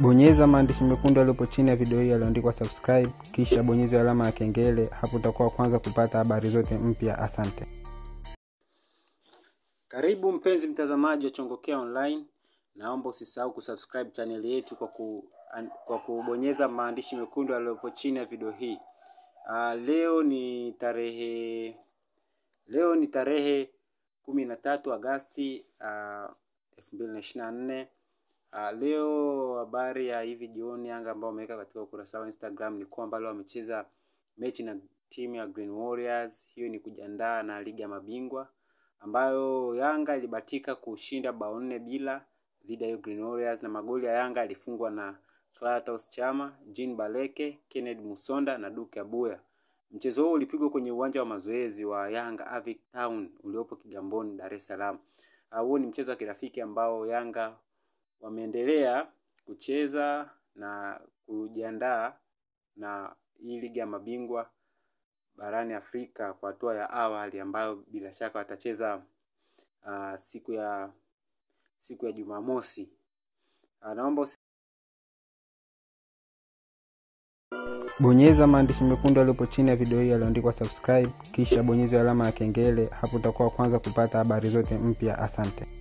Bonyeza maandishi mekundu yaliyopo chini ya video hii yaliyoandikwa subscribe, kisha bonyeza alama ya kengele. Hapo utakuwa kwanza kupata habari zote mpya. Asante. Karibu mpenzi mtazamaji wa Chongokea Online, naomba usisahau kusubscribe channel yetu kwa, ku, kwa kubonyeza maandishi mekundu yaliyopo chini ya video hii. Uh, leo ni tarehe leo ni tarehe kumi na tatu Agasti ah, elfu mbili na nne. Uh, Leo habari ya hivi jioni Yanga ambao wameweka katika ukurasa wa Instagram ni kwamba leo wamecheza mechi na timu ya Green Warriors. Hiyo ni kujiandaa na ligi ya mabingwa ambayo Yanga ilibatika kushinda bao nne bila dhidi ya Green Warriors, na magoli ya Yanga yalifungwa na Clatous Chama, Jean Baleke, Kennedy Musonda na Duke Abuya. Mchezo huo ulipigwa kwenye uwanja wa mazoezi wa Yanga Avic Town uliopo Kigamboni, Dar es Salaam. Ah, huo ni mchezo wa kirafiki ambao Yanga wameendelea kucheza na kujiandaa na hii ligi ya mabingwa barani Afrika kwa hatua ya awali ambayo bila shaka watacheza uh, siku ya siku ya Jumamosi. Uh, naomba usi... Bonyeza maandishi mekundu yaliyopo chini ya video hii yaliyoandikwa subscribe, kisha bonyeza alama ya kengele. Hapo utakuwa kwanza kupata habari zote mpya. Asante.